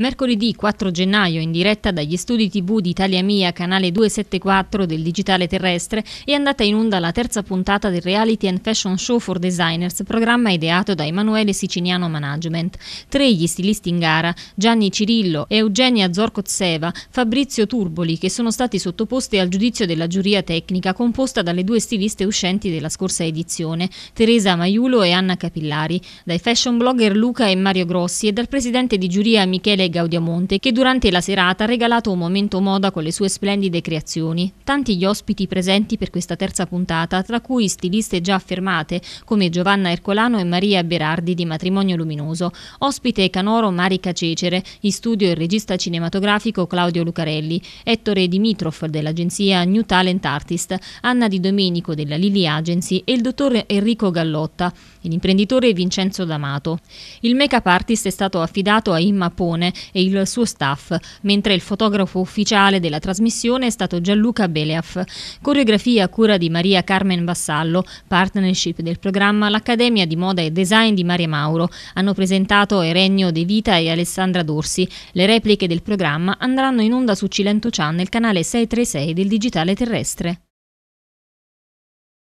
Mercoledì 4 gennaio, in diretta dagli studi TV di Italia Mia, canale 274 del Digitale Terrestre, è andata in onda la terza puntata del Reality and Fashion Show for Designers, programma ideato da Emanuele Siciniano Management. Tre gli stilisti in gara, Gianni Cirillo, Eugenia Zorcotseva, Fabrizio Turboli, che sono stati sottoposti al giudizio della giuria tecnica composta dalle due stiliste uscenti della scorsa edizione, Teresa Maiulo e Anna Capillari, dai fashion blogger Luca e Mario Grossi e dal presidente di giuria Michele Gaudia Monte che durante la serata ha regalato un momento moda con le sue splendide creazioni. Tanti gli ospiti presenti per questa terza puntata, tra cui stiliste già affermate come Giovanna Ercolano e Maria Berardi di Matrimonio Luminoso, ospite canoro Marica Cecere, in studio il regista cinematografico Claudio Lucarelli, Ettore Dimitrov dell'agenzia New Talent Artist, Anna Di Domenico della Lili Agency e il dottor Enrico Gallotta, l'imprenditore Vincenzo D'Amato. Il make-up artist è stato affidato a Imma Pone e il suo staff, mentre il fotografo ufficiale della trasmissione è stato Gianluca Beleaf. Coreografia a cura di Maria Carmen Vassallo, partnership del programma L'Accademia di Moda e Design di Maria Mauro. Hanno presentato Erenio De Vita e Alessandra Dorsi. Le repliche del programma andranno in onda su Cilento Channel, canale 636 del digitale terrestre.